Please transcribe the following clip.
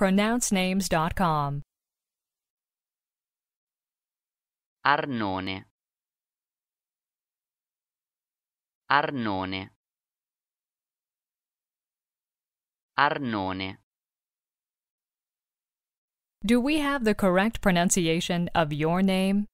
pronouncenames.com. Arnone Arnone Arnone Do we have the correct pronunciation of your name?